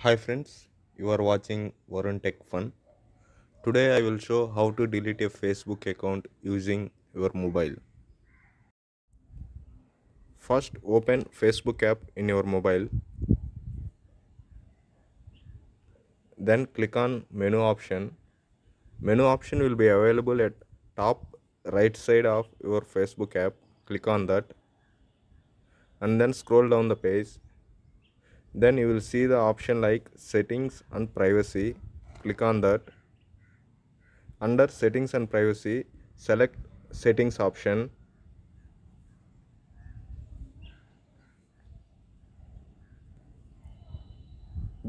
Hi friends, you are watching Warren Tech Fun. Today I will show how to delete a Facebook account using your mobile. First open Facebook app in your mobile. Then click on menu option. Menu option will be available at top right side of your Facebook app. Click on that and then scroll down the page then you will see the option like settings and privacy click on that under settings and privacy select settings option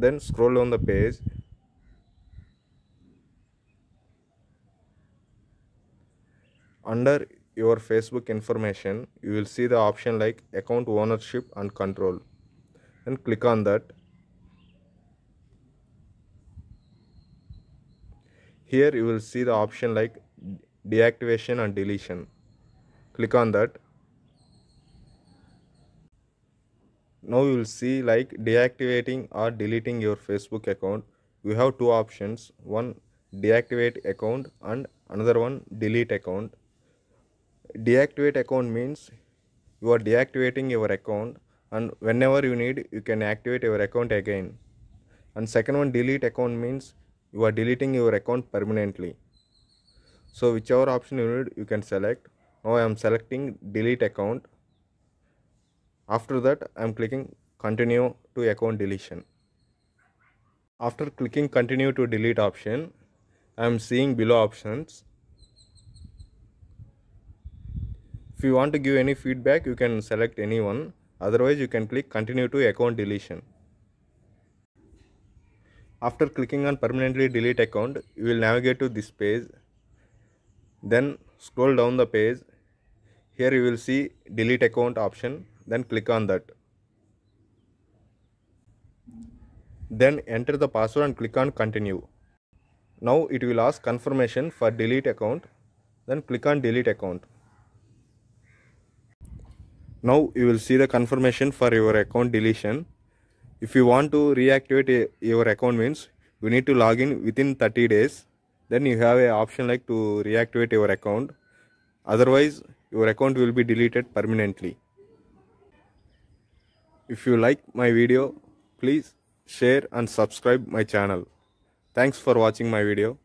then scroll down the page under your facebook information you will see the option like account ownership and control and click on that. Here you will see the option like deactivation and deletion. Click on that. Now you will see like deactivating or deleting your Facebook account. You have two options. One deactivate account and another one delete account. Deactivate account means you are deactivating your account and whenever you need you can activate your account again and second one delete account means you are deleting your account permanently so whichever option you need you can select now i am selecting delete account after that i am clicking continue to account deletion after clicking continue to delete option i am seeing below options if you want to give any feedback you can select anyone Otherwise, you can click continue to account deletion. After clicking on permanently delete account, you will navigate to this page. Then scroll down the page. Here you will see delete account option. Then click on that. Then enter the password and click on continue. Now it will ask confirmation for delete account. Then click on delete account now you will see the confirmation for your account deletion if you want to reactivate eh, your account means you need to log in within 30 days then you have a option like to reactivate your account otherwise your account will be deleted permanently if you like my video please share and subscribe my channel thanks for watching my video